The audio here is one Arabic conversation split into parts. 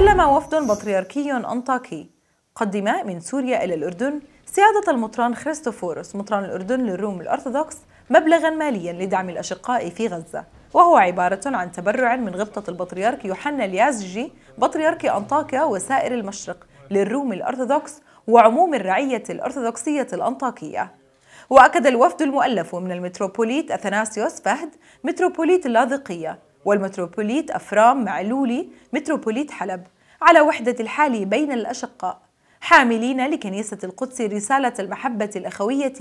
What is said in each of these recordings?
سلم وفد بطريركي أنطاكي قدم من سوريا إلى الأردن سيادة المطران خريستوفوروس مطران الأردن للروم الأرثوذكس مبلغا ماليا لدعم الأشقاء في غزة وهو عبارة عن تبرع من غبطة البطريرك يوحنا اليازجي بطريرك أنطاكيا وسائر المشرق للروم الأرثوذكس وعموم الرعية الأرثوذكسية الأنطاكية وأكد الوفد المؤلف من المتروبوليت أثناسيوس فهد متروبوليت اللاذقية والمتروبوليت أفرام معلولي متروبوليت حلب على وحدة الحال بين الأشقاء حاملين لكنيسة القدس رسالة المحبة الأخوية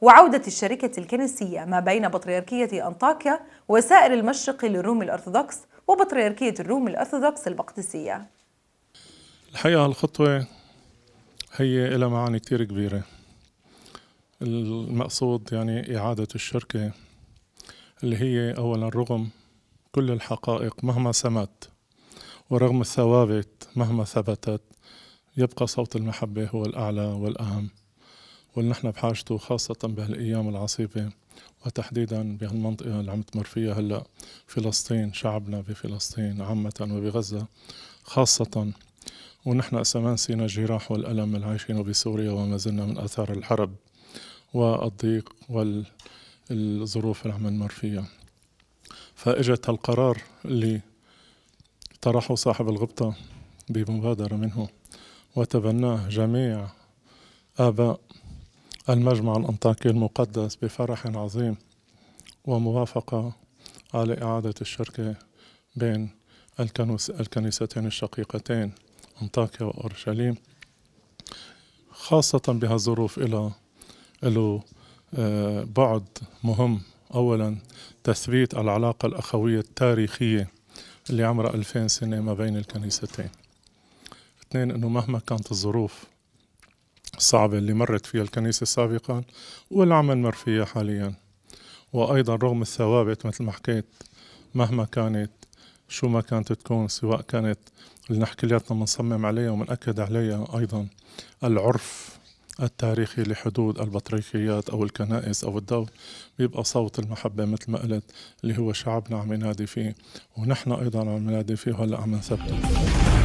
وعودة الشركة الكنسية ما بين بطريركية أنطاكيا وسائر المشرق للروم الأرثوذكس وبطريركية الروم الأرثوذكس المقدسية الحقيقة هالخطوة هي لها معاني كثير كبيرة المقصود يعني إعادة الشركة اللي هي أولا رغم كل الحقائق مهما سمت ورغم الثوابت مهما ثبتت يبقى صوت المحبة هو الأعلى والأهم ونحن بحاجته خاصة بهالأيام العصيبة وتحديدا بهالمنطقة اللي عم تمر فيها هلأ فلسطين شعبنا بفلسطين عامة وبغزة خاصة ونحن أسمان سينا الجراح والألم العايشين بسوريا وما زلنا من أثار الحرب والضيق والظروف اللي عم نمر فيها فاجت هالقرار اللي طرحه صاحب الغبطة بمبادرة منه وتبناه جميع آباء المجمع الأنطاكي المقدس بفرح عظيم وموافقة على إعادة الشركة بين الكنيستين الشقيقتين أنطاكيا وأورشليم خاصة بهالظروف إلى له آه، بعد مهم أولا تثبيت العلاقة الأخوية التاريخية اللي عمرها 2000 سنة ما بين الكنيستين اثنين أنه مهما كانت الظروف الصعبة اللي مرت فيها الكنيسة سابقا واللي عم نمر فيها حاليا وأيضا رغم الثوابت مثل ما حكيت مهما كانت شو ما كانت تكون سواء كانت اللي نحكي لياتنا بنصمم عليها ومنأكد عليها أيضا العرف التاريخي لحدود البطريركيات أو الكنائس أو الدو بيبقى صوت المحبة مثل ما قلت اللي هو شعبنا عم ينادي فيه ونحن أيضا عم ننادي فيه هلأ عم نثبته